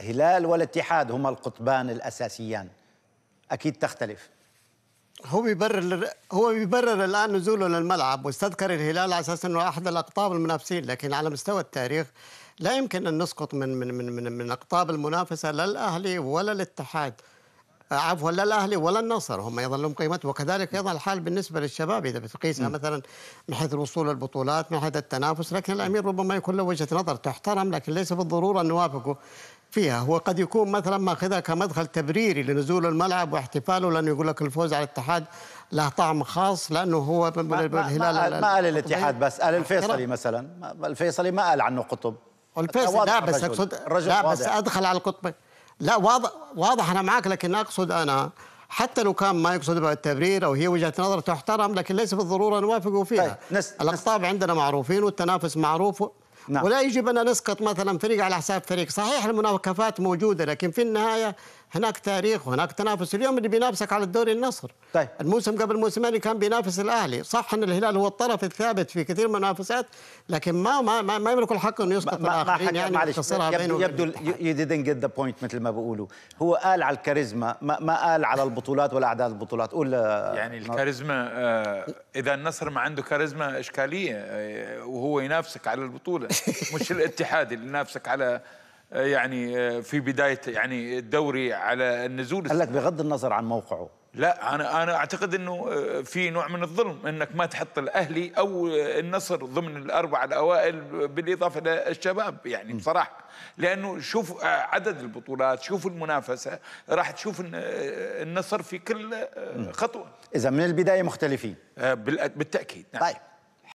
الهلال والاتحاد هما القطبان الاساسيان اكيد تختلف هو بيبرر هو بيبرر الان نزوله للملعب واستذكر الهلال على اساس انه احد الاقطاب المنافسين لكن على مستوى التاريخ لا يمكن ان نسقط من من من من, من اقطاب المنافسه لا الاهلي ولا الاتحاد آه، عفوا لا الاهلي ولا النصر هم ايضا لهم قيمتهم وكذلك ايضا الحال بالنسبه للشباب اذا بتقيسها مثلا من حيث الوصول للبطولات من حيث التنافس لكن الامير ربما يكون له وجهه نظر تحترم لكن ليس بالضروره ان نوافقه فيها هو قد يكون مثلا ماخذها كمدخل تبريري لنزول الملعب واحتفاله لانه يقول لك الفوز على الاتحاد له طعم خاص لانه هو ما, ما, ما قال الاتحاد بس قال الفيصلي مثلا الفيصلي ما قال عنه قطب الفيصلي لا بس اقصد لا بس ادخل على القطب لا واضح واضح انا معك لكن اقصد انا حتى لو كان ما يقصد بها التبرير او هي وجهه نظر تحترم لكن ليس بالضروره نوافقه فيها طيب. نس... الاقطاب نس... عندنا معروفين والتنافس معروف نعم. ولا يجب أن نسقط مثلا فريق على حساب فريق صحيح المناوكفات موجودة لكن في النهاية هناك تاريخ وهناك تنافس اليوم اللي بينافسك على الدوري النصر طيب. الموسم قبل موسمين كان بينافس الاهلي صح ان الهلال هو الطرف الثابت في كثير من المنافسات لكن ما ما ما, ما يملك الحق انه يسقط ما الاخرين ما يعني معلش يبدو, يو ديدنت جيت ذا بوينت مثل ما بيقولوا هو قال على الكاريزما ما, ما قال على البطولات ولا اعداد البطولات قول آه، يعني الكاريزما آه اذا النصر ما عنده كاريزما اشكاليه آه، وهو ينافسك على البطوله مش الاتحاد اللي ينافسك على يعني آه، في بدايه يعني الدوري على النزول قال لك بغض النظر عن موقعه لا انا انا اعتقد انه آه، في نوع من الظلم انك ما تحط الاهلي او النصر ضمن الاربعه الاوائل بالاضافه للشباب يعني بصراحه لانه شوف آه، عدد البطولات شوف المنافسه راح تشوف النصر في كل خطوه اذا من البدايه مختلفين بالتاكيد نعم. طيب